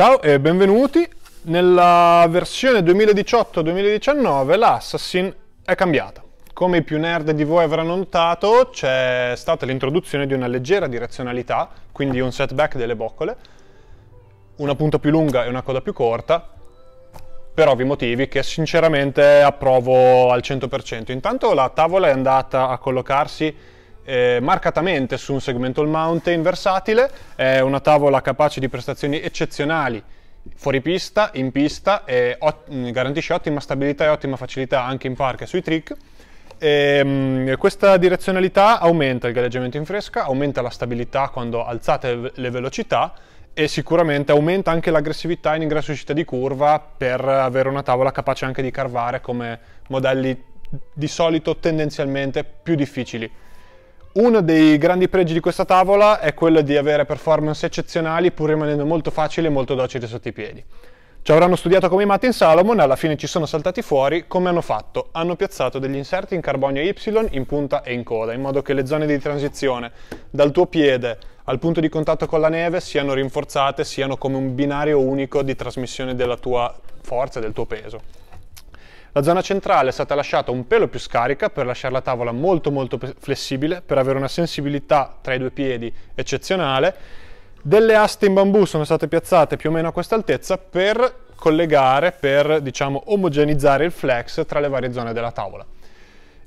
Ciao e benvenuti. Nella versione 2018-2019 la Assassin è cambiata. Come i più nerd di voi avranno notato, c'è stata l'introduzione di una leggera direzionalità, quindi un setback delle boccole, una punta più lunga e una coda più corta, per ovvi motivi che sinceramente approvo al 100%. Intanto la tavola è andata a collocarsi eh, marcatamente su un segmental mountain versatile, è una tavola capace di prestazioni eccezionali fuori pista, in pista, ot- mm, garantisce ottima stabilità e ottima facilità anche in park e sui trick. Ehm, e, mh, questa direzionalità aumenta il galleggiamento in fresca, aumenta la stabilità quando alzate le velocità e sicuramente aumenta anche l'aggressività in ingresso e uscita di curva per avere una tavola capace anche di carvare come modelli di solito tendenzialmente più difficili. Uno dei grandi pregi di questa tavola è quello di avere performance eccezionali pur rimanendo molto facili e molto docili sotto i piedi. Ci avranno studiato come i matti in Salomon, alla fine ci sono saltati fuori, come hanno fatto? Hanno piazzato degli inserti in carbonio Y in punta e in coda, in modo che le zone di transizione dal tuo piede al punto di contatto con la neve siano rinforzate, siano come un binario unico di trasmissione della tua forza, e del tuo peso. La zona centrale è stata lasciata un pelo più scarica per lasciare la tavola molto molto flessibile, per avere una sensibilità tra i due piedi eccezionale. Delle aste in bambù sono state piazzate più o meno a questa altezza per collegare, per diciamo omogenizzare il flex tra le varie zone della tavola.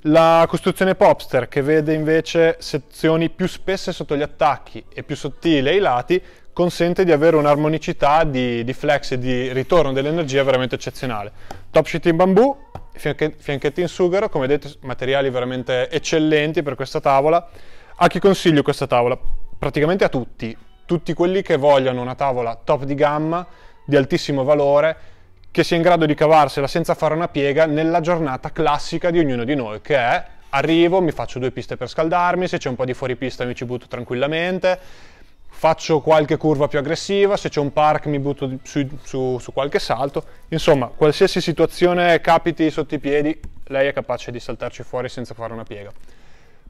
La costruzione popster, che vede invece sezioni più spesse sotto gli attacchi e più sottili ai lati, consente di avere un'armonicità di, di, flex e di ritorno dell'energia veramente eccezionale. Top sheet in bambù, fianchetti in sughero, come vedete materiali veramente eccellenti per questa tavola. A chi consiglio questa tavola? Praticamente a tutti, tutti quelli che vogliono una tavola top di gamma, di altissimo valore, che sia in grado di cavarsela senza fare una piega nella giornata classica di ognuno di noi, che è arrivo, mi faccio due piste per scaldarmi, se c'è un po' di fuoripista mi ci butto tranquillamente, faccio qualche curva più aggressiva, se c'è un park mi butto su, su, su, qualche salto, insomma qualsiasi situazione capiti sotto i piedi lei è capace di saltarci fuori senza fare una piega.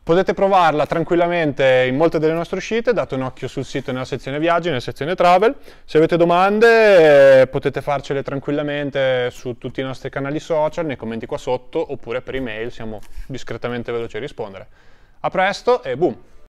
Potete provarla tranquillamente in molte delle nostre uscite, date un occhio sul sito nella sezione viaggi, nella sezione travel, se avete domande eh, potete farcele tranquillamente su tutti i nostri canali social, nei commenti qua sotto oppure per email, siamo discretamente veloci a rispondere. A presto e boom!